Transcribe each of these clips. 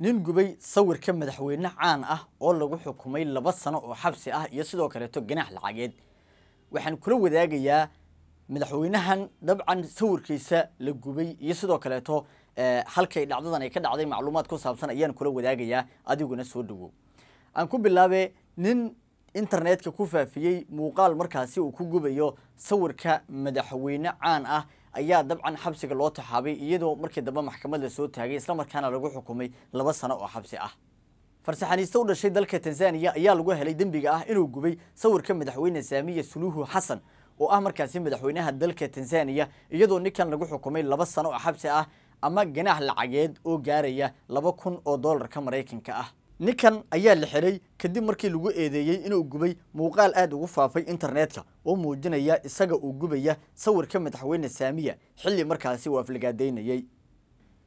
nin gubay sawirka madaxweyne caan ah oo lagu xukumay laba sano oo xabsi ah iyo sidoo kaleeto ganaax lacageed waxaan kula wadaagayaa madaxweynahan dabcan sawirkiisa la gubay iyo sidoo kaleeto eh, halkay dhacdadan ay ka dhacday macluumaad ku saabsan ayaan kula wadaagayaa adiguna soo dhawow aan ku bilaabe nin internetka ku faafiyey muuqaal markaasi uu ku gubayo sawirka madaxweyne caan ah ayaa dabcan xabsiga loo taxaabay iyadoo markii dambe maxkamad la soo taagay isla markaana lagu xukumay laba sano oo xabsi ah farsaxaniiste u dhashay dalka tanzaniya ayaa lagu helay dembiga ah inuu gubay sawirka madaxweyne saamiya suluhu xasan oo ah markaasi madaxweynaha dalka tanzaniya iyadoo ninkan lagu xukumay laba sano oo xabsi ah ama ganaax lacageed oo gaaraya laba kun oo doolarka maraykanka ah ninkan ayaa la xiray kadib markii lagu eedeeyey inuu gubay muuqaal aad ugu faafay internetka oo muujinaya isaga uu gubaya sawirka madaxweyne saamiya xilli markaasi uu aflagaadaynayey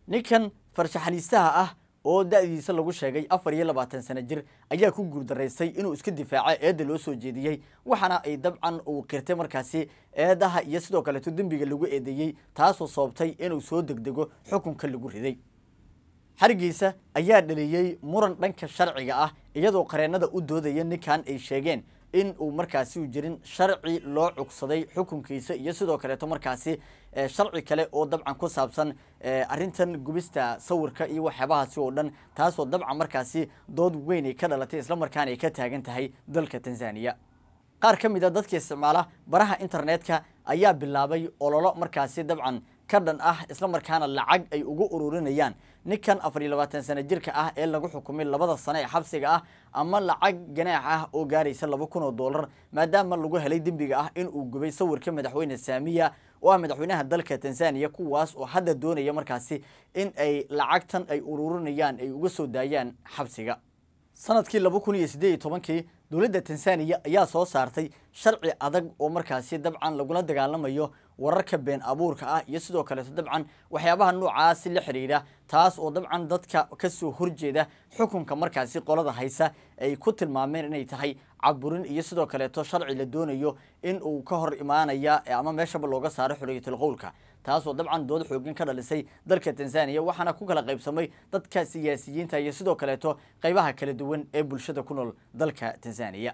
ninkan farshaxaniisaha ah oo da-diisa lagu sheegay afar iyo labaatan sano jir ayaa ku guuldaraystay inuu iska difaaco eedda loo soo jeediyey waxaana ay dabcan uu qirtay markaasi eedaha iyo sidoo kaleeto dembiga lagu eedeeyey taasoo sababtay inuu soo degdego xukunka lagu riday xarigiisa ayaa dhaliyey muran dhanka sharciga ah iyadoo qareennada u doodaya ninkan ay sheegeen in uu markaasi u jirin sharci loo cugsaday xukunkiisa iyo sidoo kaleeto markaasi sharci kale oo dabcan ku saabsan arintan gubista sawirka iyo waxyaabahaasi oo dhan taasoo dabcan markaasi dood weyn ay ka dhalatay isla markaana ay ka taagan tahay dalka tanzaniya qaar ka mid a ah dadka isticmaala baraha internetka ayaa bilaabay ololo markaasi dabcan ka dhan ah isla markaana lacag ay ugu ururinayaan ninkan afar iyo labaatan sano jirka ah ee lagu xukumay labada sano ee xabsiga ah ama lacag ganaax ah oo gaaraysa laba kun oo doolar maadaama lagu helay dembiga ah in uu gubay sawirka madaxweyne saamiya oo ah madaxweynaha dalka tanzaniya kuwaas oo hadda doonaya markaasi in ay lacagtan ay ururinayaan ay uga soo daayaan xabsiga sanadkii laba kun iyo siddeed iyo tobankii dowladda tanzaniya ayaa soo saartay sharci adag oo markaasi dabcan lagula dagaalamayo wararka been abuurka ah iyo sidoo kaleeto dabcan waxyaabaha noocaasi la xiriira taas oo dabcan dadka kasoo horjeeda xukunka markaasi qolada haysa ay ku tilmaameen inay tahay caburin iyo sidoo kaleeto sharci la doonayo in uu ka hor imaanaya ama meeshaba looga saaro xorriyatul qowlka taas oo dabcan dood xooggan ka dhalisay dalka Tansaaniya waxaana ku kala qaybsamay dadka siyaasiyiinta iyo sidoo kaleeto qaybaha kala duwan ee bulshada ku nool dalka Tansaaniya